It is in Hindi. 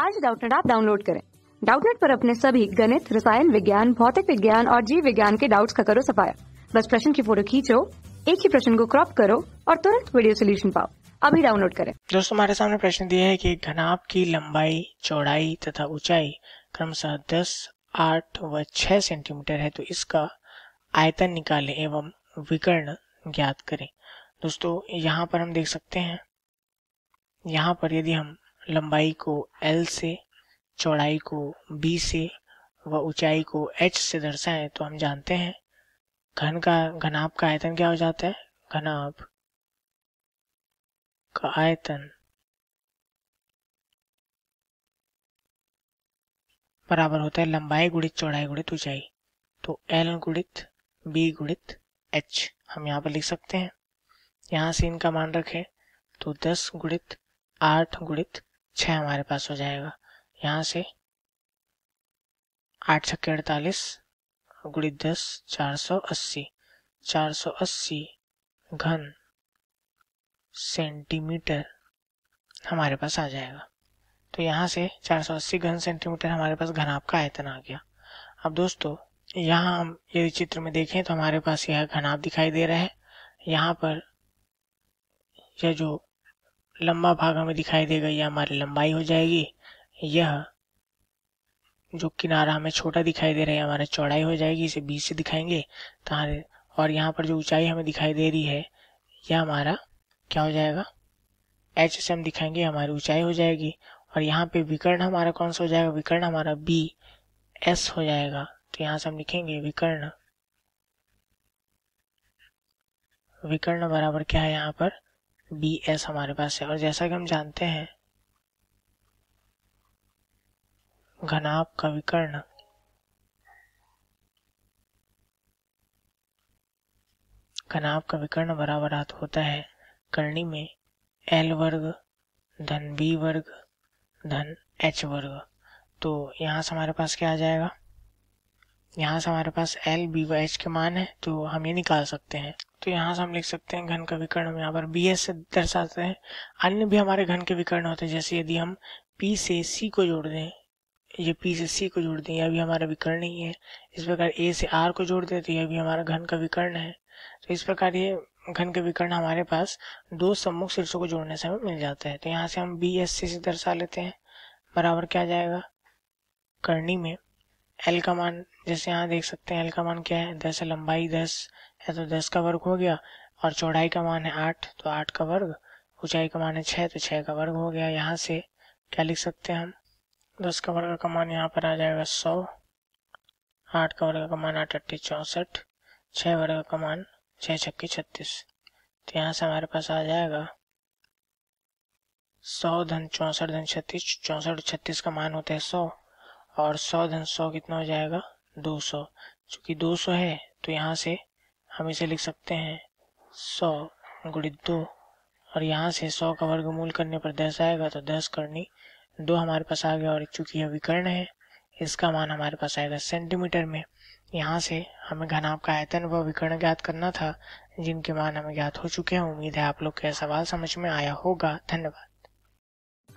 आज डाउटनेट आप डाउनलोड करें डाउटनेट पर अपने सभी गणित रसायन विज्ञान भौतिक विज्ञान और जीव विज्ञान के डाउट्स का करो सफाया बस प्रश्न की फोटो खींचो एक ही प्रश्न को क्रॉप करो और तुरंत वीडियो सोल्यूशन पाओ अभी डाउनलोड करें दोस्तों हमारे सामने प्रश्न दिया है कि घनाभ की लंबाई चौड़ाई तथा ऊंचाई क्रमशः दस आठ व छह सेंटीमीटर है तो इसका आयतन निकाले एवं विकर्ण ज्ञात करें दोस्तों यहाँ पर हम देख सकते हैं यहाँ पर यदि हम लंबाई को एल से चौड़ाई को बी से व ऊंचाई को एच से दर्शाएं तो हम जानते हैं घन का घनाभ का आयतन क्या हो जाता है घनाभ का आयतन बराबर होता है लंबाई गुणित चौड़ाई गुणित ऊंचाई तो एल गुणित बी गुणित एच हम यहाँ पर लिख सकते हैं यहाँ से इनका मान रखें तो 10 गुणित आठ गुणित छः हमारे पास हो जाएगा यहाँ से आठ छक्के अड़तालीस गुड़ी दस चार सौ अस्सी चार सौ अस्सी घन सेंटीमीटर हमारे पास आ जाएगा तो यहाँ से 480 घन सेंटीमीटर हमारे पास घनाभ का आयतन आ गया अब दोस्तों यहाँ हम यदि चित्र में देखें तो हमारे पास यह घनाभ दिखाई दे रहा है यहाँ पर यह जो लंबा भाग हमें दिखाई देगा यह हमारी लंबाई हो जाएगी यह जो किनारा हमें छोटा दिखाई दे रहा है हमारा चौड़ाई हो जाएगी इसे बीच से दिखाएंगे तो और यहाँ पर जो ऊंचाई हमें दिखाई दे रही है यह हमारा क्या हो जाएगा एच से हम दिखाएंगे हमारी ऊंचाई हो जाएगी और यहाँ पे विकर्ण हमारा कौन सा हो जाएगा विकर्ण हमारा बी एस हो जाएगा तो यहाँ से हम लिखेंगे विकर्ण विकर्ण बराबर क्या है यहाँ पर बी एस हमारे पास है और जैसा कि हम जानते हैं घनाभ का विकर्ण घनाभ का विकर्ण बराबर होता है करणी में एल वर्ग धन बी वर्ग धन एच वर्ग तो यहाँ से हमारे पास क्या आ जाएगा यहाँ से हमारे पास एल बी व एच के मान है तो हम ये निकाल सकते हैं तो यहाँ से हम लिख सकते हैं घन का विकर्ण हम यहाँ पर बी एस से दर्शाते हैं अन्य भी हमारे घन के विकर्ण होते हैं जैसे यदि हम पी से सी को जोड़ दें ये पी से सी को जोड़ दें यह भी हमारा विकर्ण ही है इस प्रकार ए से आर को जोड़ दें तो यह भी हमारा घन का विकर्ण है तो इस प्रकार ये घन के विकर्ण हमारे पास दो सम्मुख शीर्षों को जोड़ने से हमें मिल जाता है तो यहाँ से हम बी एस सी से दर्शा लेते हैं बराबर क्या जाएगा करनी में एल का मान जैसे यहाँ देख सकते हैं एल का मान क्या है दस है लंबाई दस है तो दस का वर्ग हो गया और चौड़ाई का मान है आठ तो आठ का वर्ग ऊंचाई का मान है छः तो छः का वर्ग हो गया यहाँ से क्या लिख सकते हैं हम दस का वर्ग का मान यहाँ पर आ जाएगा सौ आठ का वर्ग का मान आठ अट्ठी चौंसठ छः वर्ग का मान छः छक्की छत्तीस तो यहाँ से हमारे पास आ जाएगा सौ धन चौंसठ धन छत्तीस चौंसठ छत्तीस का मान होता है सौ और सौ धन सौ कितना हो जाएगा दो सौ चूँकि दो सौ है तो यहाँ से हम इसे लिख सकते हैं सौ गुणित दो और यहाँ से सौ का वर्गमूल करने पर दस आएगा तो दस करनी दो हमारे पास आ गया और चूँकि यह विकर्ण है इसका मान हमारे पास आएगा सेंटीमीटर में यहाँ से हमें घनाभ का आयतन व विकर्ण ज्ञात करना था जिनके मान हमें ज्ञात हो चुके हैं उम्मीद है आप लोग का सवाल समझ में आया होगा धन्यवाद